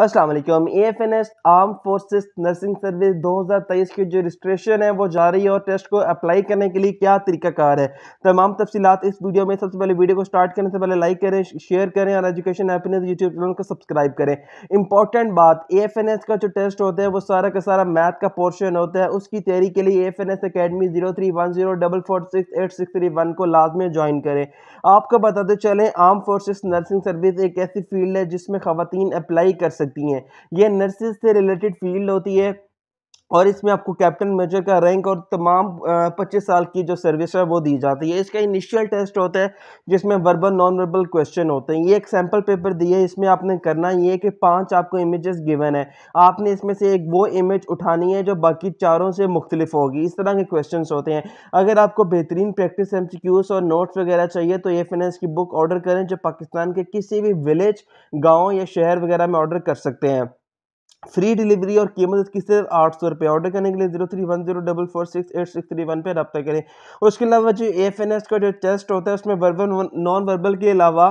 Aslam A F N S armed forces nursing service 2023 की जो registration है वो जारी है और टेस्ट को अप्लाई करने के लिए क्या तरीकाकार है तमाम तफसीत इस वीडियो में सबसे पहले वीडियो को स्टार्ट करने से पहले लाइक करें शेयर करें और एजुकेशन हैप्पीनेस यूट्यूब चैनल को सब्सक्राइब करें इंपॉर्टेंट बात ए एफ एन एस का जो टेस्ट होता है वो सारा का सारा मैथ का पोर्शन होता है उसकी तैयारी के लिए A F N S academy zero three one zero double four six eight six three one को लाजमी ज्वाइन करें आपको बताते चलें आर्म फोर्सेस नर्सिंग सर्विस एक ऐसी फील्ड है जिसमें खातन अप्लाई कर सकते सकती हैं यह नर्सिस से रिलेटेड फील्ड होती है और इसमें आपको कैप्टन मेजर का रैंक और तमाम पच्चीस साल की जो सर्विस है वो दी जाती है इसका इनिशियल टेस्ट होता है जिसमें वर्बल नॉन वर्बल क्वेश्चन होते हैं ये एक सैम्पल पेपर दिए है इसमें आपने करना ये है कि पांच आपको इमेजेस गिवन है आपने इसमें से एक वो इमेज उठानी है जो बाकी चारों से मुख्तलिफ होगी इस तरह के क्वेश्चन होते हैं अगर आपको बेहतरीन प्रैक्टिस एम और नोट्स वगैरह चाहिए तो ये फिनेंस की बुक ऑर्डर करें जो पाकिस्तान के किसी भी विलेज गाँव या शहर वगैरह में ऑर्डर कर सकते हैं फ्री डिलीवरी और कीमत इसकी सिर्फ आठ सौ रुपये ऑर्डर करने के लिए zero three one zero double four six eight six three one पर रब्ता करें उसके अलावा जो एफ एन एस का जो टेस्ट होता है उसमें वर्बल नॉन वर्बल के अलावा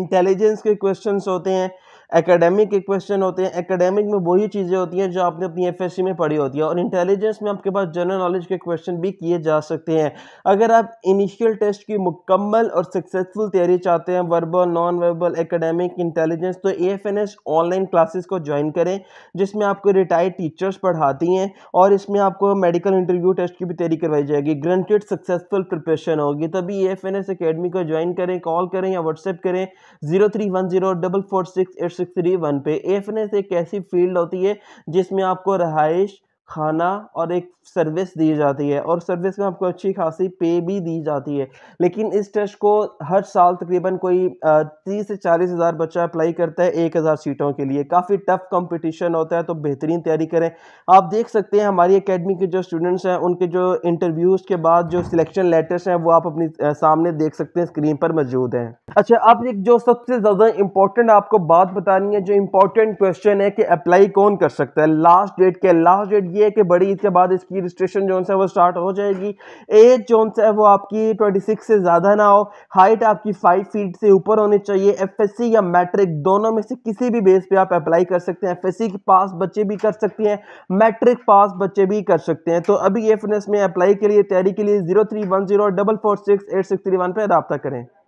इंटेलिजेंस के क्वेश्चन होते हैं एकेडमिक के क्वेश्चन होते हैं एकेडमिक में वही चीज़ें होती हैं जो आपने अपनी एफएससी में पढ़ी होती है और इंटेलिजेंस में आपके पास जनरल नॉलेज के क्वेश्चन भी किए जा सकते हैं अगर आप इनिशियल टेस्ट की मुकम्मल और सक्सेसफुल तैयारी चाहते हैं verbal non verbal academic intelligence तो ए ऑनलाइन क्लासेस को ज्वाइन करें जिसमें आपको रिटायर्ड टीचर्स पढ़ाती हैं और इसमें आपको मेडिकल इंटरव्यू टेस्ट की भी तैयारी करवाई जाएगी ग्रंटेड सक्सेसफुल प्रिपरेशन होगी तभी ए एफ एन एस को ज्वाइन करें कॉल करें या व्हाट्सएप करें zero three one zero double four six eight six three one पे एफ एन से एक ऐसी फील्ड होती है जिसमें आपको रहाइश खाना और एक सर्विस दी जाती है और सर्विस में आपको अच्छी खासी पे भी दी जाती है लेकिन इस टेस्ट को हर साल तकरीबन कोई तीस से चालीस हज़ार बच्चा अप्लाई करता है एक हज़ार सीटों के लिए काफ़ी टफ कंपटीशन होता है तो बेहतरीन तैयारी करें आप देख सकते हैं हमारी अकेडमी के जो स्टूडेंट्स हैं उनके जो इंटरव्यूज़ के बाद जो सिलेक्शन लेटर्स हैं वो आप अपनी सामने देख सकते हैं स्क्रीन पर मौजूद हैं अच्छा अब एक जो सबसे ज़्यादा इंपॉर्टेंट आपको बात बतानी है जो इंपॉर्टेंट क्वेश्चन है कि अप्लाई कौन कर सकता है लास्ट डेट क्या लास्ट डेट ये ये है कि बड़ी ईद के बाद इसकी रजिस्ट्रेशन जो है वो स्टार्ट हो जाएगी एज जो है वो आपकी ट्वेंटी सिक्स से ज़्यादा ना हो हाइट आपकी फाइव फीट से ऊपर होनी चाहिए एफ या मैट्रिक दोनों में से किसी भी बेस पर आप अप्लाई कर सकते हैं एफ पास बच्चे भी कर सकते हैं मैट्रिक पास बच्चे भी कर सकते हैं तो अभी एफ में अप्लाई के लिए तैयारी के लिए zero three one zero double four six eight six three one पर रबता करें